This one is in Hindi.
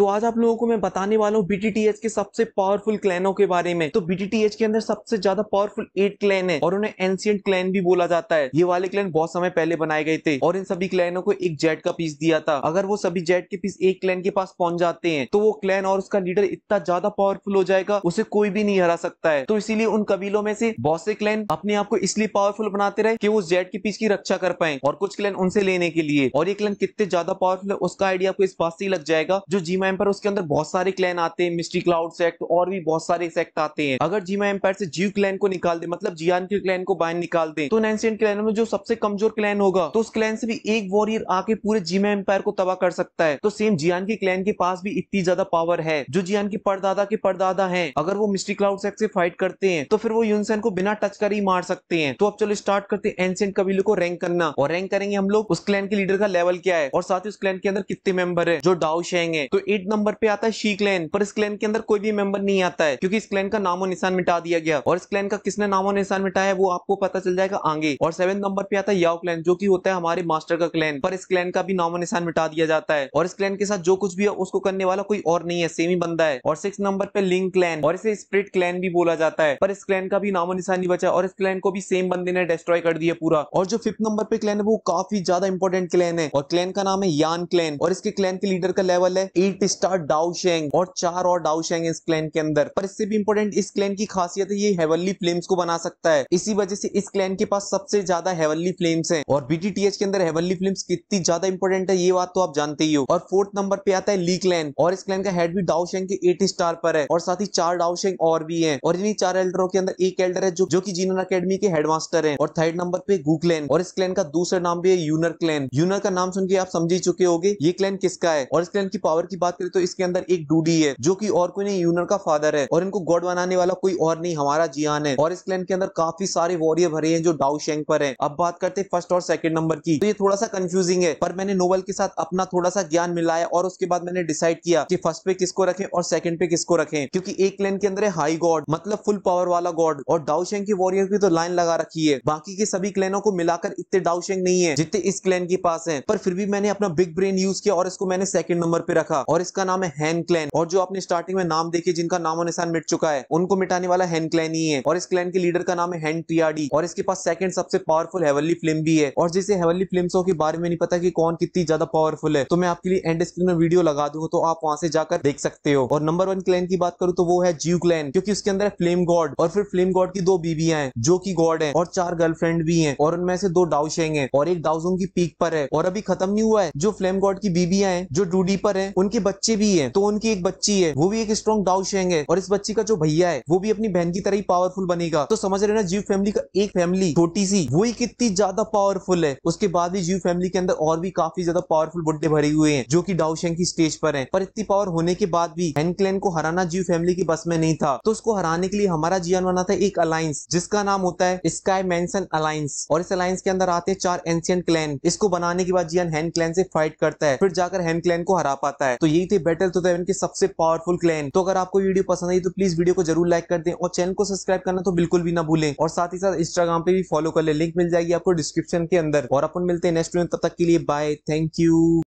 तो आज आप लोगों को मैं बताने वाला हूँ बीटीटीएच के सबसे पावरफुल क्लैनों के बारे में तो बीटीटीएच के अंदर सबसे ज्यादा पावरफुल एट क्लैन है और उन्हें एंसियंट क्लैन भी बोला जाता है ये वाले क्लैन बहुत समय पहले बनाए गए थे और इन सभी क्लैनों को एक जेट का पीस दिया था अगर वो सभी जेट के पीस एक क्लैन के पास पहुंच जाते हैं तो वो क्लैन और उसका लीडर इतना ज्यादा पावरफुल हो जाएगा उसे कोई भी नहीं हरा सकता है तो इसीलिए उन कबीलों में से बहुत से क्लैन अपने आप को इसलिए पावरफुल बनाते रहे कि वो जेट के पीस की रक्षा कर पाए और कुछ क्लैन उनसे लेने के लिए और ये क्लैन कितने ज्यादा पावरफुल है उसका आइडिया आपको इस बात से लग जाएगा जो जीमा एम्पायर उसके अंदर बहुत सारे क्लैन आते हैं मिस्ट्री क्लाउड सेक्ट और भी बहुत सारे सेक्ट आते हैं अगर जीमा एम्पायर से जीव क्लैन को निकाल दे मतलब जियान के क्लैन को बाहर निकाल दे तो नैंसियन क्लैन में जो सबसे कमजोर क्लैन होगा तो उस क्लैन से भी एक वॉरियर आके पूरे जीमा एम्पायर को तबाह कर सकता है तो सेम जियान के क्लैन के पास भी इतनी ज्यादा पावर है जो जियान के परदादा के परदादा है अगर वो मिस्ट्री क्लाउड सेक्ट से फाइट करते हैं तो फिर वो यूनसेन को बिना टच कर ही मार सकते हैं तो अब चलो स्टार्ट करते हैं एंशियंट कबीलों को रैंक करना और रैंक करेंगे हम लोग उस क्लैन के लीडर का लेवल क्या है और साथ ही उस क्लैन के अंदर कितने मेंबर है जो डाउ है तो एट नंबर पे आता है शी क्लैन पर इस क्लैन के अंदर कोई भी मेंबर नहीं आता है क्योंकि इस क्लैन का नामो निशान मिटा दिया गया और इस क्लैन का किसने नामो निशान मिटाया वो आपको पता चल जाएगा आगे और सेवन नंबर पे आता है याओ क्लैन जो की होता है हमारे मास्टर का क्लैन पर इस क्लैन का भी नामो निशान मिटा दिया जाता है और इस क्लैन के साथ जो कुछ भी उसको करने वाला कोई और नहीं है सेम ही बंदा है और सिक्स नंबर पे लिंक क्लैन और इसे स्प्रिट क्लैन भी बोला जाता है पर इस क्लैन का भी नामो निशान नहीं बचा और इस क्लैन को भी सेम बंदे ने डिस्ट्रॉय कर दिया पूरा और जो फिफ्थ नंबर पे क्लैन है वो काफी ज्यादा इंपॉर्टेंट क्लैन है और क्लैन का नाम है यान क्लैन और इसके क्लैन के लीडर का लेवल है एट पिस्टा डाउशेंग और चार और डाउशेंग इस क्लैन के अंदर पर इससे भी इंपॉर्टेंट इस क्लैन की खासियत है ये हेवनली फ्लेम्स को बना सकता है इसी वजह से इस क्लैन के पास सबसे ज्यादा हेवनली फ्लेम्स है और बीटीटीएच के अंदर हेवनली फ्लेम्स कितनी ज्यादा इंपॉर्टेंट है ये बात तो आप जानते ही हो और फोर्थ नंबर पे आता है ली क्लैन और इस क्लैन का हेड भी डाउशेंग के एट स्टार पर है और साथ ही चार डाउशेंग और भी है और इन्हीं चार एल्डरों के अंदर एक एल्डर है जो, जो की जीनर अकेडमी के हेडमास्टर है और थर्ड नंबर पे गु क्लैन और इस क्लैन का दूसरा नाम भी है यूनर क्लैन यूनर का नाम सुन के आप समझ ही चुके होगे ये क्लैन किसका है और इस क्लैन की पावर की बात बात करें तो इसके अंदर एक डूडी है जो की और कोई नहीं यूनर का फादर है और इनको गॉड बनाने वाला कोई और नहीं हमारा जियान है और इस क्लैन के अंदर काफी सारे वॉरियर भरे हैं जो डाउशेंग पर है अब बात करते हैं फर्स्ट और सेकंड नंबर की तो ये थोड़ा सा कंफ्यूजिंग है पर मैंने नोवल के साथ अपना थोड़ा सा ज्ञान मिलाया और उसके बाद मैंने डिसाइड किया कि फर्स्ट पे किसको रखें और सेकंड पे किसको रखें क्योंकि एक क्लैन के अंदर है हाई गॉड मतलब फुल पावर वाला गॉड और डाउशेंग के वॉरियर की तो लाइन लगा रखी है बाकी के सभी क्लैनों को मिलाकर इतने डाउशेंग नहीं है जितने इस क्लैन के पास है पर फिर भी मैंने अपना बिग ब्रेन यूज किया और इसको मैंने सेकंड नंबर पे रखा और और इसका नाम है हैन क्लैन और जो आपने स्टार्टिंग में नाम देखे जिनका नामो निशान मिट चुका है उनको मिटाने वाला हैन क्लैन ही है और इस क्लैन के लीडर का नाम है हैन टीआरडी और इसके पास सेकंड सबसे पावरफुल हेवनली फिल्म भी है और जिसे हेवनली फिल्म के बारे में नहीं पता की कौन कितनी ज्यादा पावरफुल है तो मैं आपके लिए एंड स्क्रीन में वीडियो लगा दूंगा तो आप वहाँ से जाकर देख सकते हो और नंबर वन क्लैन की बात करूँ तो वो है जीव क्लैन क्योंकि उसके अंदर फ्लेम गॉड और फिर फ्लेम गॉड की दो बीबियां हैं जो की गॉड है और चार गर्लफ्रेंड भी है और उनमें से दो डाउशेंग है और एक डाउजोंग की पीक पर है और अभी खत्म नहीं हुआ है जो फ्लेम गॉड की बीबियां हैं जो डूडी पर है उनके बच्चे भी है तो उनकी एक बच्ची है वो भी एक स्ट्रॉन्ग डाउ शेंग है और इस बच्ची का जो भैया है वो भी अपनी बहन की तरह ही पावरफुल बनेगा तो समझ रहे ना जीव फैमिली का एक फैमिली छोटी सी वो ही कितनी ज्यादा पावरफुल है उसके बाद भी जीव फैमिली के अंदर और भी काफी ज्यादा पावरफुल बुड्ढे भरे हुए हैं जो की डाउशेंग की स्टेज पर है पर इतनी पावर होने के बाद भी हेनक्लैन को हराना जीव फैमिली की बस में नहीं था तो उसको हराने के लिए हमारा जीवन बना था एक अलायंस जिसका नाम होता है स्काई मैंसन अलायंस और इस अलायंस के अंदर आते हैं चार एंशियंट क्लैन इसको बनाने के बाद जियान हैन क्लैन से फाइट करता है फिर जाकर हैन क्लैन को हरा पाता है तो ये यही थे बेटर टू के सबसे पावरफुल क्लैन तो अगर आपको वीडियो पसंद आई तो प्लीज वीडियो को जरूर लाइक कर दें और चैनल को सब्सक्राइब करना तो बिल्कुल भी ना भूलें और साथ ही साथ इंस्टाग्राम पे भी फॉलो कर ले लिंक मिल जाएगी आपको डिस्क्रिप्शन के अंदर और अपन मिलते हैं नेक्स्ट वीडियो तब तक के लिए बाय थैंक यू